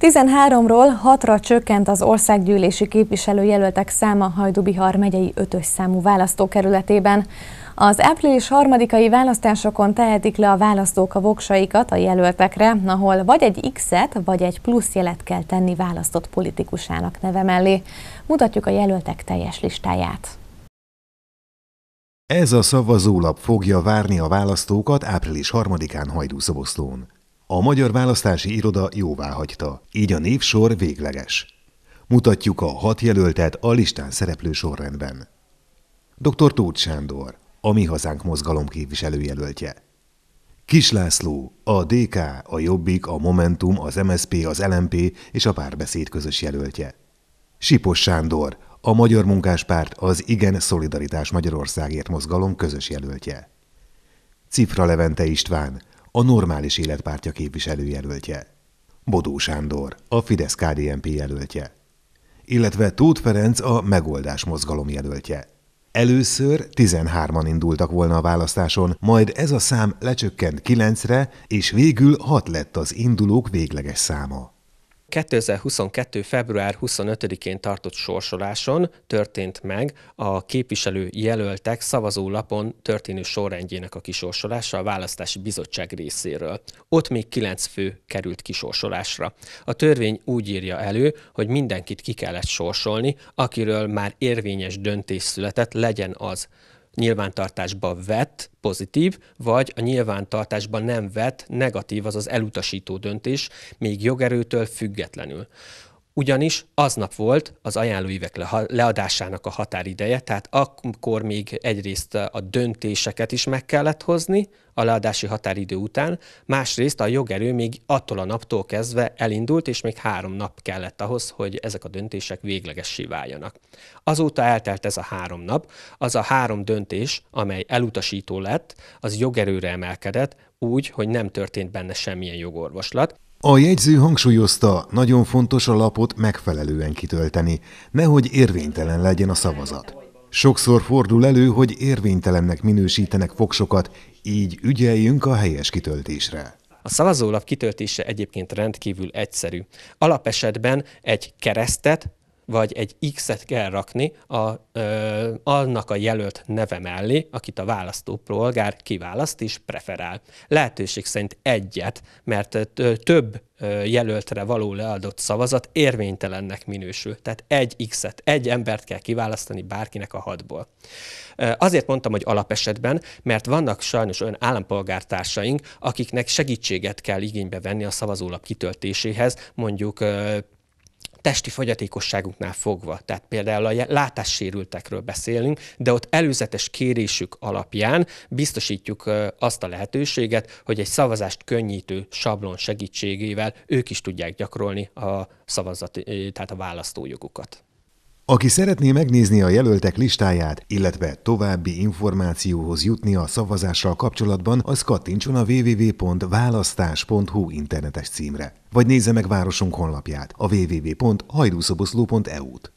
13-ról 6-ra csökkent az országgyűlési képviselőjelöltek száma Hajdubihar megyei 5-ös számú választókerületében. Az április harmadikai választásokon tehetik le a választók a voksaikat a jelöltekre, ahol vagy egy X-et, vagy egy plusz jelet kell tenni választott politikusának neve mellé. Mutatjuk a jelöltek teljes listáját. Ez a szavazólap fogja várni a választókat április harmadikán Hajdúszoboszlón. A Magyar Választási Iroda jóvá hagyta, így a névsor végleges. Mutatjuk a hat jelöltet a listán szereplő sorrendben. Dr. Tóth Sándor, a Mi Hazánk mozgalom képviselőjelöltje. Kis László, a DK, a Jobbik, a Momentum, az MSP, az LMP és a Párbeszéd közös jelöltje. Sipos Sándor, a Magyar Munkáspárt, az Igen Szolidaritás Magyarországért mozgalom közös jelöltje. Cifra Levente István, a normális életpártja képviselőjelöltje. Bodó Sándor, a fidesz KDMP jelöltje. Illetve Tóth Ferenc, a Megoldás Mozgalom jelöltje. Először 13-an indultak volna a választáson, majd ez a szám lecsökkent 9-re, és végül 6 lett az indulók végleges száma. 2022. február 25-én tartott sorsoláson történt meg a képviselő jelöltek szavazólapon történő sorrendjének a kisorsolása a választási bizottság részéről. Ott még kilenc fő került kisorsolásra. A törvény úgy írja elő, hogy mindenkit ki kellett sorsolni, akiről már érvényes döntés született, legyen az nyilvántartásba vett pozitív, vagy a nyilvántartásba nem vett negatív, az az elutasító döntés, még jogerőtől függetlenül ugyanis aznap volt az ajánlóívek leadásának a határideje, tehát akkor még egyrészt a döntéseket is meg kellett hozni a leadási határidő után, másrészt a jogerő még attól a naptól kezdve elindult, és még három nap kellett ahhoz, hogy ezek a döntések véglegessé váljanak. Azóta eltelt ez a három nap, az a három döntés, amely elutasító lett, az jogerőre emelkedett, úgy, hogy nem történt benne semmilyen jogorvoslat, a jegyző hangsúlyozta, nagyon fontos a lapot megfelelően kitölteni, nehogy érvénytelen legyen a szavazat. Sokszor fordul elő, hogy érvénytelennek minősítenek fogsokat, így ügyeljünk a helyes kitöltésre. A szavazólap kitöltése egyébként rendkívül egyszerű. Alapesetben egy keresztet, vagy egy X-et kell rakni a, ö, annak a jelölt neve mellé, akit a választópolgár kiválaszt és preferál. Lehetőség szerint egyet, mert több jelöltre való leadott szavazat érvénytelennek minősül. Tehát egy X-et, egy embert kell kiválasztani bárkinek a hatból. Azért mondtam, hogy alapesetben, mert vannak sajnos olyan állampolgártársaink, akiknek segítséget kell igénybe venni a szavazólap kitöltéséhez, mondjuk testi fogyatékosságunknál fogva, tehát például a látássérültekről beszélünk, de ott előzetes kérésük alapján biztosítjuk azt a lehetőséget, hogy egy szavazást könnyítő sablon segítségével ők is tudják gyakorolni a szavazati, tehát a választójogukat. Aki szeretné megnézni a jelöltek listáját, illetve további információhoz jutni a szavazással kapcsolatban, az kattintson a www.választás.hu internetes címre. Vagy nézze meg városunk honlapját, a www.hajdúszoboszló.eu-t.